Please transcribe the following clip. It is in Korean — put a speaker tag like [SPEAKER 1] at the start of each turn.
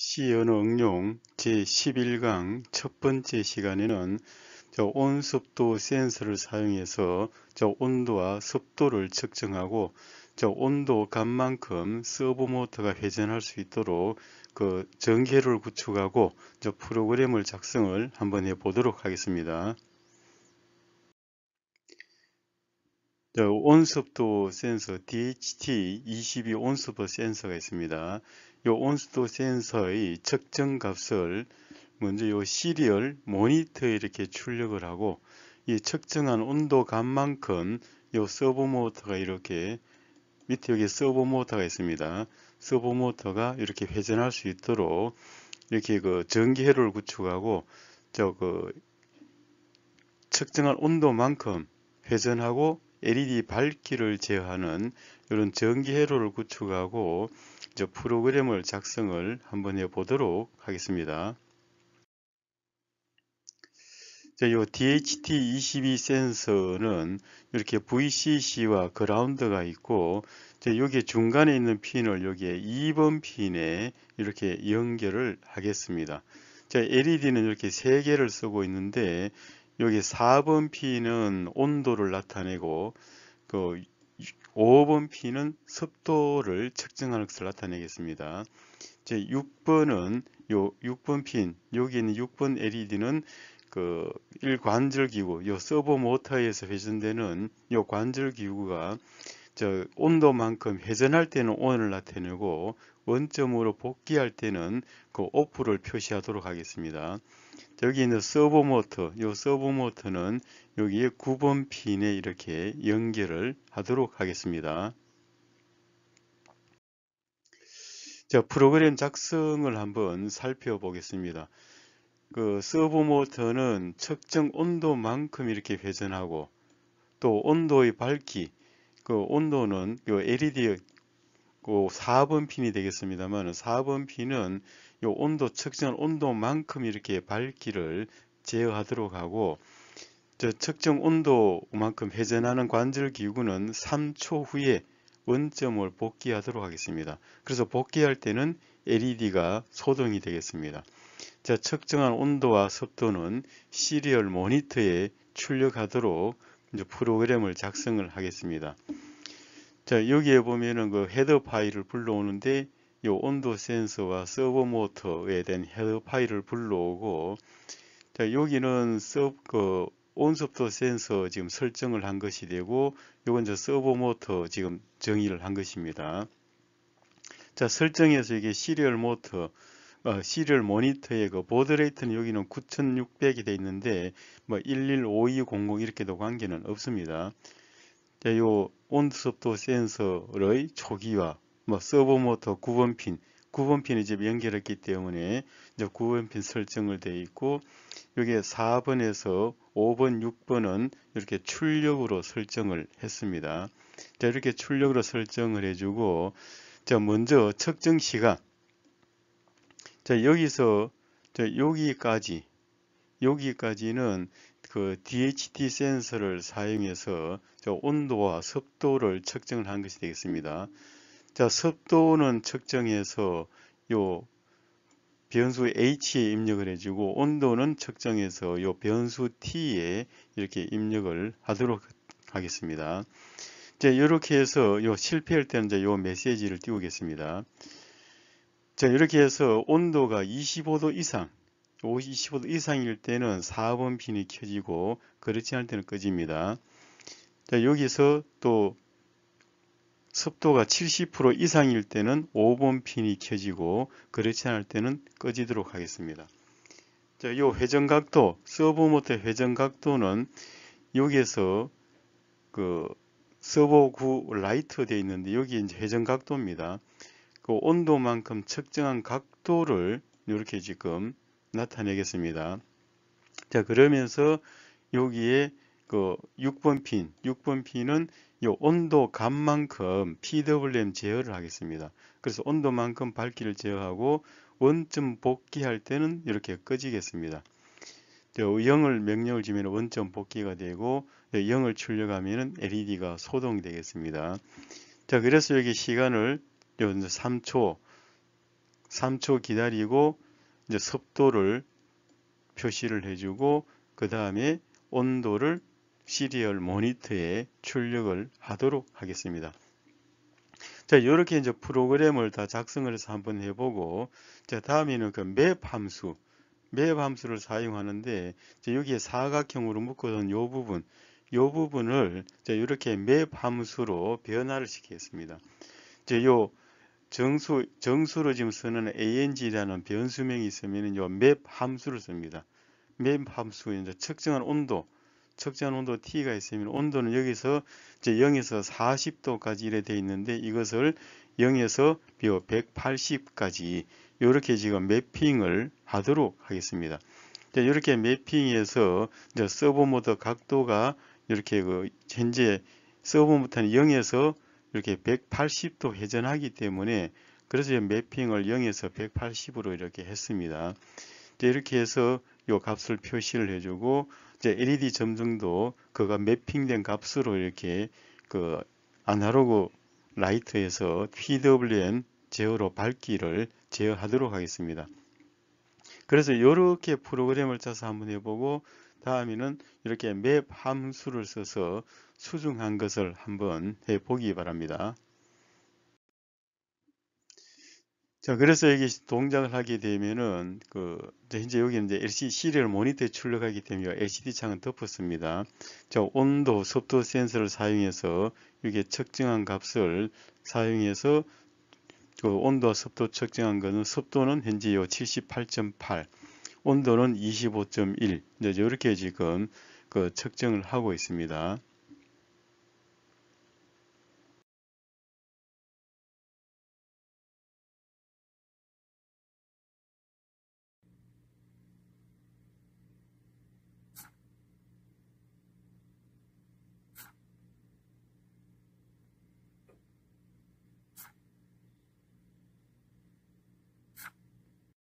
[SPEAKER 1] c 연어 응용 제11강 첫 번째 시간에는 저 온습도 센서를 사용해서 저 온도와 습도를 측정하고 저 온도 간만큼 서브 모터가 회전할 수 있도록 그 전개를 구축하고 저 프로그램을 작성을 한번 해 보도록 하겠습니다. 온습도 센서 DHT22 온습도 센서가 있습니다. 요 온수도 센서의 측정 값을 먼저 요 시리얼 모니터에 이렇게 출력을 하고 이 측정한 온도 값만큼 요 서버 모터가 이렇게 밑에 여기 서버 모터가 있습니다. 서버 모터가 이렇게 회전할 수 있도록 이렇게 그 전기 회로를 구축하고 저 그 측정한 온도만큼 회전하고 LED 밝기를 제어하는 이런 전기 회로를 구축하고 직접 프로그램을 작성을 한번 해보도록 하겠습니다. 이 DHT22 센서는 이렇게 VCC와 그라운드가 있고 여기 중간에 있는 핀을 여기에 2번 핀에 이렇게 연결을 하겠습니다. LED는 이렇게 3개를 쓰고 있는데 여기 4번 핀은 온도를 나타내고 그 5번 P는 습도를 측정하는 것을 나타내겠습니다. 제 6번은 요 6번 핀, 여기 있는 6번 LED는 그 일관절 기구, 요 서버 모터에서 회전되는 요 관절 기구가 저 온도만큼 회전할 때는 온을 나타내고 원점으로 복귀할 때는 그 오프를 표시하도록 하겠습니다. 여기 있는 서버 모터, 이 서버 모터는 여기에 9번 핀에 이렇게 연결을 하도록 하겠습니다. 자, 프로그램 작성을 한번 살펴보겠습니다. 그 서버 모터는 측정 온도만큼 이렇게 회전하고 또 온도의 밝기, 그 온도는 요 LED 4번 핀이 되겠습니다만 4번 핀은 요 온도 측정 온도만큼 이렇게 밝기를 제어하도록 하고 저 측정 온도만큼 회전하는 관절 기구는 3초 후에 원점을 복귀하도록 하겠습니다. 그래서 복귀할 때는 LED가 소동이 되겠습니다. 자, 측정한 온도와 습도는 시리얼 모니터에 출력하도록 프로그램을 작성을 하겠습니다. 자, 여기에 보면은 그헤드 파일을 불러오는데 이 온도 센서와 서버 모터에 대한 헤더 파일을 불러오고 자, 여기는 서브 그 온습도 센서 지금 설정을 한 것이 되고 이건저 서버 모터 지금 정의를 한 것입니다. 자 설정에서 이게 시리얼 모터 어, 시리얼 모니터의 그 보드 레이트는 여기는 9600이 되어 있는데 뭐 115200 이렇게도 관계는 없습니다. 자, 요 온습도 센서의 초기화 뭐 서버 모터 9번 핀 9번 핀이 지금 연결했기 때문에 이제 9번 핀 설정을 돼 있고 여기에 4번에서 5번, 6번은 이렇게 출력으로 설정을 했습니다. 자, 이렇게 출력으로 설정을 해주고 자, 먼저 측정 시간 자, 여기서 자, 여기까지 여기까지는 그 DHT 센서를 사용해서 온도와 습도를 측정을 한 것이 되겠습니다. 자, 습도는 측정해서 요 변수 H에 입력을 해주고 온도는 측정해서 요 변수 T에 이렇게 입력을 하도록 하겠습니다. 이 이렇게 해서 요 실패할 때는 이제 요 메시지를 띄우겠습니다. 자, 이렇게 해서 온도가 25도 이상 25도 이상일 때는 4번 핀이 켜지고 그렇지 않을 때는 꺼집니다. 자, 여기서 또 습도가 70% 이상일 때는 5번 핀이 켜지고 그렇지 않을 때는 꺼지도록 하겠습니다. 자, 이 회전각도, 서브 모터 회전각도는 여기에서 그 서버 구 라이트 되어 있는데 여기 이제 회전각도입니다. 그 온도만큼 측정한 각도를 이렇게 지금 나타내겠습니다. 자, 그러면서 여기에 그 6번 핀, 6번 핀은 요 온도 감만큼 PWM 제어를 하겠습니다. 그래서 온도만큼 밝기를 제어하고 원점 복귀할 때는 이렇게 꺼지겠습니다. 0을 명령을 주면 원점 복귀가 되고 0을 예, 출력하면 LED가 소동이 되겠습니다. 자 그래서 여기 시간을 3초 3초 기다리고 이제 습도를 표시를 해주고 그 다음에 온도를 시리얼 모니터에 출력을 하도록 하겠습니다. 자, 이렇게 이제 프로그램을 다 작성을 해서 한번 해보고, 자, 다음에는 그 맵 함수, 맵 함수를 사용하는데, 자, 여기에 사각형으로 묶어둔 요 부분, 요 부분을 자, 이렇게 맵 함수로 변화를 시키겠습니다. 이요 정수, 정수로 지금 쓰는 ang라는 변수명이 있으면 요맵 함수를 씁니다. 맵 함수, 이제 측정한 온도, 적재한 온도 T가 있으면 온도는 여기서 이제 0에서 40도까지 이래 돼 있는데 이것을 0에서 180까지 이렇게 지금 매핑을 하도록 하겠습니다. 이렇게 매핑해서 이제 서버모드 각도가 이렇게 그 현재 서버모드는 0에서 이렇게 180도 회전하기 때문에 그래서 매핑을 0에서 180으로 이렇게 했습니다. 이렇게 해서 이 값을 표시를 해주고 이제 LED 점등도 그가 매핑된 값으로 이렇게 그 아날로그 라이트에서 PWM 제어로 밝기를 제어하도록 하겠습니다. 그래서 이렇게 프로그램을 짜서 한번 해보고 다음에는 이렇게 맵 함수를 써서 수중한 것을 한번 해보기 바랍니다. 자, 그래서 여기 동작을 하게 되면은, 그, 이제 여기 이제 LCD 시리얼 모니터에 출력하기 때문에 LCD 창은 덮었습니다. 자, 온도, 습도 센서를 사용해서 이게 측정한 값을 사용해서 그 온도와 습도 측정한 거는 습도는 현재 요 78.8, 온도는 25.1. 이제 이렇게 지금 그 측정을 하고 있습니다.